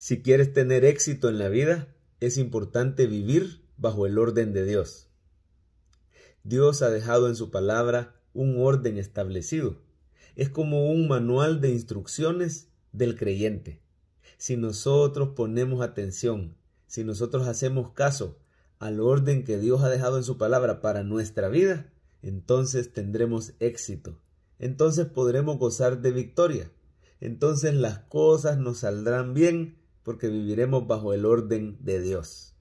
Si quieres tener éxito en la vida, es importante vivir bajo el orden de Dios. Dios ha dejado en su palabra un orden establecido. Es como un manual de instrucciones del creyente. Si nosotros ponemos atención, si nosotros hacemos caso al orden que Dios ha dejado en su palabra para nuestra vida, entonces tendremos éxito. Entonces podremos gozar de victoria. Entonces las cosas nos saldrán bien porque viviremos bajo el orden de Dios.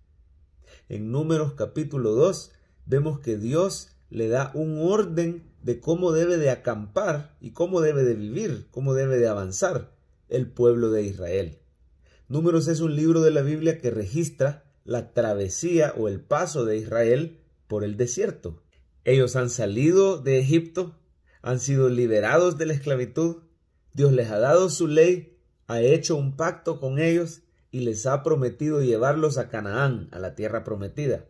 En Números capítulo 2 vemos que Dios le da un orden de cómo debe de acampar y cómo debe de vivir, cómo debe de avanzar el pueblo de Israel. Números es un libro de la Biblia que registra la travesía o el paso de Israel por el desierto. Ellos han salido de Egipto, han sido liberados de la esclavitud, Dios les ha dado su ley ha hecho un pacto con ellos y les ha prometido llevarlos a Canaán, a la tierra prometida.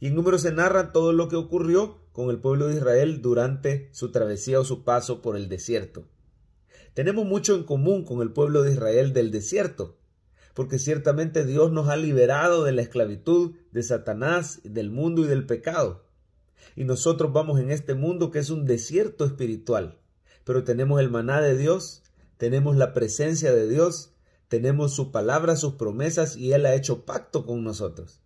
Y en número se narra todo lo que ocurrió con el pueblo de Israel durante su travesía o su paso por el desierto. Tenemos mucho en común con el pueblo de Israel del desierto, porque ciertamente Dios nos ha liberado de la esclavitud de Satanás, del mundo y del pecado. Y nosotros vamos en este mundo que es un desierto espiritual, pero tenemos el maná de Dios tenemos la presencia de Dios, tenemos su palabra, sus promesas y Él ha hecho pacto con nosotros.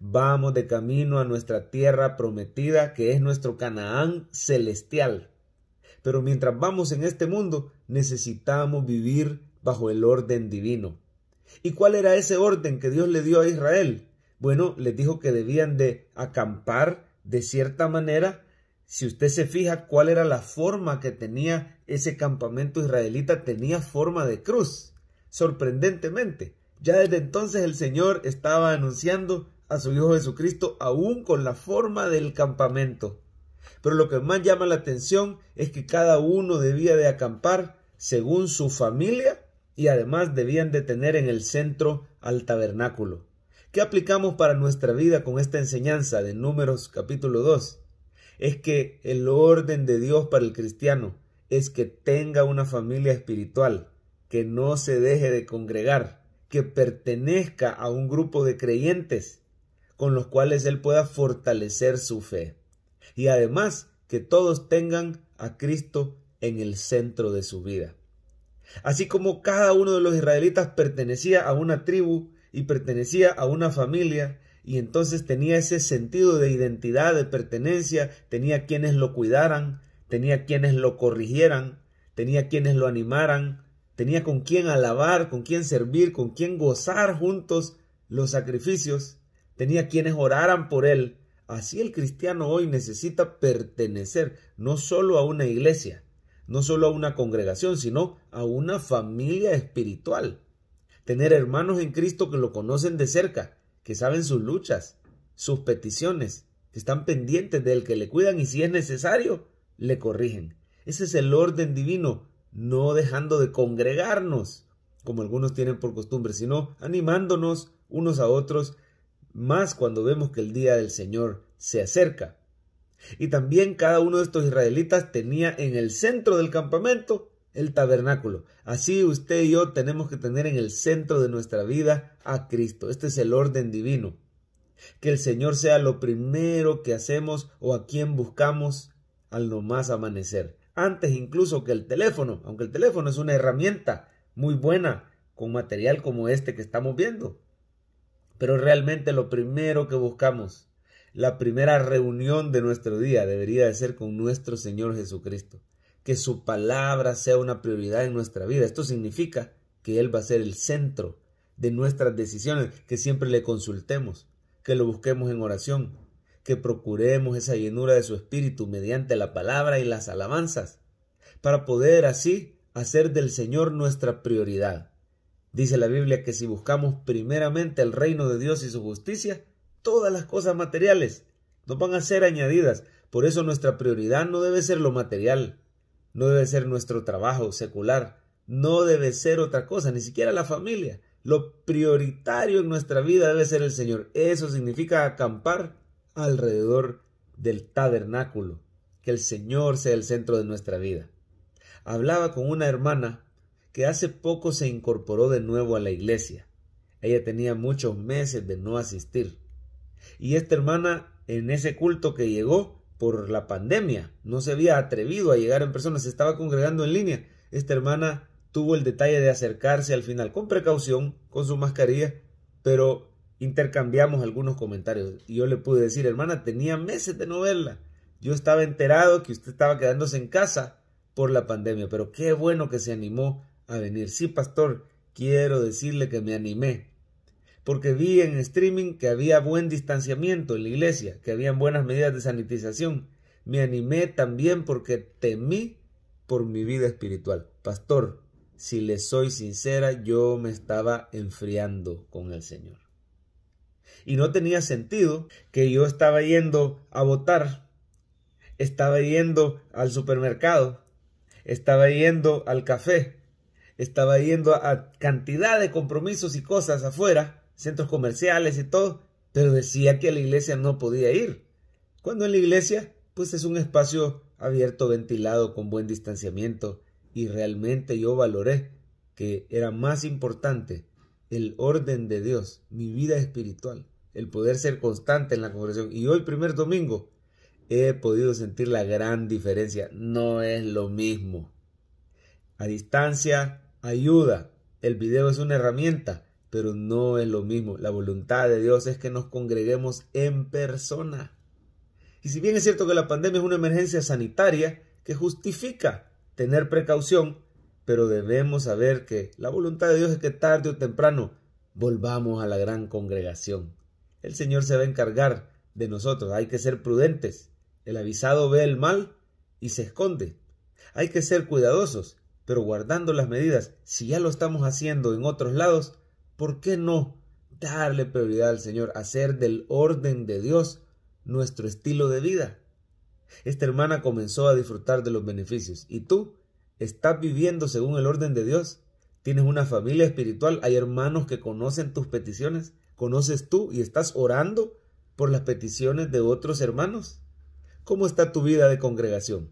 Vamos de camino a nuestra tierra prometida que es nuestro Canaán celestial. Pero mientras vamos en este mundo, necesitamos vivir bajo el orden divino. ¿Y cuál era ese orden que Dios le dio a Israel? Bueno, les dijo que debían de acampar de cierta manera si usted se fija cuál era la forma que tenía ese campamento israelita, tenía forma de cruz, sorprendentemente. Ya desde entonces el Señor estaba anunciando a su Hijo Jesucristo aún con la forma del campamento. Pero lo que más llama la atención es que cada uno debía de acampar según su familia y además debían de tener en el centro al tabernáculo. ¿Qué aplicamos para nuestra vida con esta enseñanza de Números capítulo 2? es que el orden de Dios para el cristiano es que tenga una familia espiritual, que no se deje de congregar, que pertenezca a un grupo de creyentes con los cuales él pueda fortalecer su fe. Y además que todos tengan a Cristo en el centro de su vida. Así como cada uno de los israelitas pertenecía a una tribu y pertenecía a una familia y entonces tenía ese sentido de identidad, de pertenencia, tenía quienes lo cuidaran, tenía quienes lo corrigieran, tenía quienes lo animaran, tenía con quien alabar, con quién servir, con quién gozar juntos los sacrificios, tenía quienes oraran por él. Así el cristiano hoy necesita pertenecer no solo a una iglesia, no solo a una congregación, sino a una familia espiritual. Tener hermanos en Cristo que lo conocen de cerca, que saben sus luchas, sus peticiones, que están pendientes del que le cuidan y si es necesario, le corrigen. Ese es el orden divino, no dejando de congregarnos, como algunos tienen por costumbre, sino animándonos unos a otros, más cuando vemos que el día del Señor se acerca. Y también cada uno de estos israelitas tenía en el centro del campamento el tabernáculo. Así usted y yo tenemos que tener en el centro de nuestra vida a Cristo. Este es el orden divino. Que el Señor sea lo primero que hacemos o a quien buscamos al nomás amanecer. Antes incluso que el teléfono, aunque el teléfono es una herramienta muy buena con material como este que estamos viendo. Pero realmente lo primero que buscamos, la primera reunión de nuestro día debería de ser con nuestro Señor Jesucristo que su palabra sea una prioridad en nuestra vida. Esto significa que Él va a ser el centro de nuestras decisiones, que siempre le consultemos, que lo busquemos en oración, que procuremos esa llenura de su espíritu mediante la palabra y las alabanzas, para poder así hacer del Señor nuestra prioridad. Dice la Biblia que si buscamos primeramente el reino de Dios y su justicia, todas las cosas materiales nos van a ser añadidas. Por eso nuestra prioridad no debe ser lo material, no debe ser nuestro trabajo secular, no debe ser otra cosa, ni siquiera la familia. Lo prioritario en nuestra vida debe ser el Señor. Eso significa acampar alrededor del tabernáculo, que el Señor sea el centro de nuestra vida. Hablaba con una hermana que hace poco se incorporó de nuevo a la iglesia. Ella tenía muchos meses de no asistir. Y esta hermana, en ese culto que llegó, por la pandemia, no se había atrevido a llegar en persona, se estaba congregando en línea. Esta hermana tuvo el detalle de acercarse al final con precaución, con su mascarilla, pero intercambiamos algunos comentarios y yo le pude decir, hermana, tenía meses de no verla. Yo estaba enterado que usted estaba quedándose en casa por la pandemia, pero qué bueno que se animó a venir. Sí, pastor, quiero decirle que me animé porque vi en streaming que había buen distanciamiento en la iglesia, que habían buenas medidas de sanitización. Me animé también porque temí por mi vida espiritual. Pastor, si le soy sincera, yo me estaba enfriando con el Señor. Y no tenía sentido que yo estaba yendo a votar, estaba yendo al supermercado, estaba yendo al café, estaba yendo a cantidad de compromisos y cosas afuera centros comerciales y todo, pero decía que a la iglesia no podía ir. Cuando en la iglesia, pues es un espacio abierto, ventilado, con buen distanciamiento, y realmente yo valoré que era más importante el orden de Dios, mi vida espiritual, el poder ser constante en la congregación. Y hoy, primer domingo, he podido sentir la gran diferencia. No es lo mismo. A distancia, ayuda. El video es una herramienta, pero no es lo mismo. La voluntad de Dios es que nos congreguemos en persona. Y si bien es cierto que la pandemia es una emergencia sanitaria que justifica tener precaución, pero debemos saber que la voluntad de Dios es que tarde o temprano volvamos a la gran congregación. El Señor se va a encargar de nosotros. Hay que ser prudentes. El avisado ve el mal y se esconde. Hay que ser cuidadosos, pero guardando las medidas. Si ya lo estamos haciendo en otros lados, ¿por qué no darle prioridad al Señor, hacer del orden de Dios nuestro estilo de vida? Esta hermana comenzó a disfrutar de los beneficios y tú estás viviendo según el orden de Dios. Tienes una familia espiritual, hay hermanos que conocen tus peticiones, conoces tú y estás orando por las peticiones de otros hermanos. ¿Cómo está tu vida de congregación?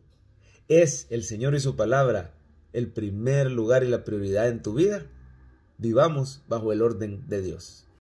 ¿Es el Señor y su palabra el primer lugar y la prioridad en tu vida? vivamos bajo el orden de Dios.